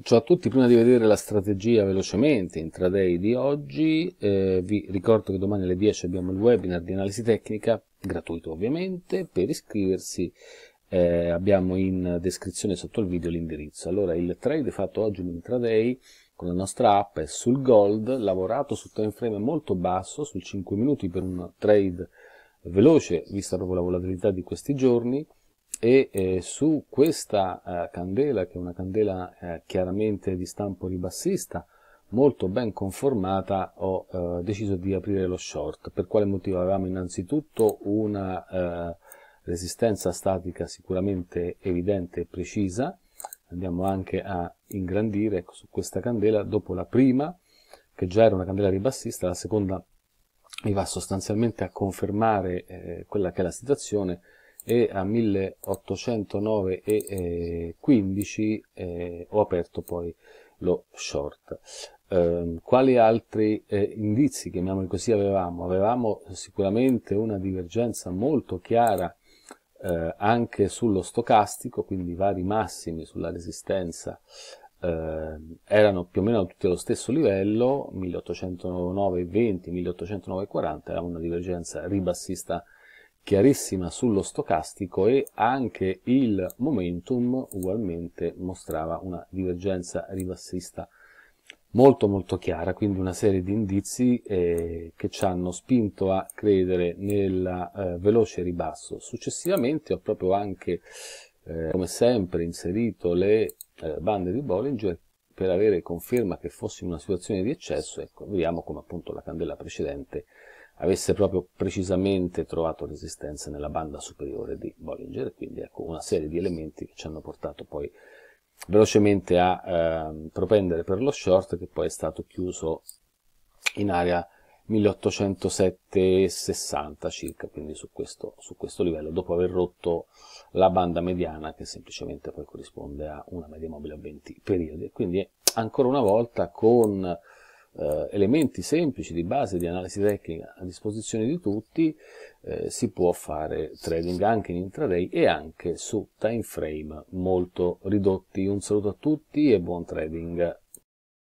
Ciao a tutti, prima di vedere la strategia velocemente intraday di oggi, eh, vi ricordo che domani alle 10 abbiamo il webinar di analisi tecnica, gratuito ovviamente, per iscriversi eh, abbiamo in descrizione sotto il video l'indirizzo. Allora il trade fatto oggi in intraday con la nostra app è sul gold, lavorato su time frame molto basso, sul 5 minuti per un trade veloce, vista proprio la volatilità di questi giorni, e eh, su questa eh, candela, che è una candela eh, chiaramente di stampo ribassista, molto ben conformata, ho eh, deciso di aprire lo short. Per quale motivo? Avevamo innanzitutto una eh, resistenza statica sicuramente evidente e precisa, andiamo anche a ingrandire ecco, su questa candela, dopo la prima, che già era una candela ribassista, la seconda mi va sostanzialmente a confermare eh, quella che è la situazione, e a 1809,15 eh, eh, ho aperto poi lo short. Eh, quali altri eh, indizi, chiamiamoli così, avevamo? Avevamo sicuramente una divergenza molto chiara eh, anche sullo stocastico, quindi vari massimi sulla resistenza ehm, erano più o meno tutti allo stesso livello, 1809,20, 1809,40, era una divergenza ribassista chiarissima sullo stocastico e anche il momentum ugualmente mostrava una divergenza ribassista molto molto chiara, quindi una serie di indizi eh, che ci hanno spinto a credere nel eh, veloce ribasso. Successivamente ho proprio anche, eh, come sempre, inserito le eh, bande di Bollinger per avere conferma che fossimo in una situazione di eccesso, ecco, vediamo come appunto la candela precedente avesse proprio precisamente trovato resistenza nella banda superiore di Bollinger, quindi ecco una serie di elementi che ci hanno portato poi velocemente a eh, propendere per lo short che poi è stato chiuso in area 1807 circa, quindi su questo, su questo, livello, dopo aver rotto la banda mediana che semplicemente poi corrisponde a una media mobile a 20 periodi. Quindi ancora una volta con eh, elementi semplici di base di analisi tecnica a disposizione di tutti, eh, si può fare trading anche in intraday e anche su time frame molto ridotti. Un saluto a tutti e buon trading!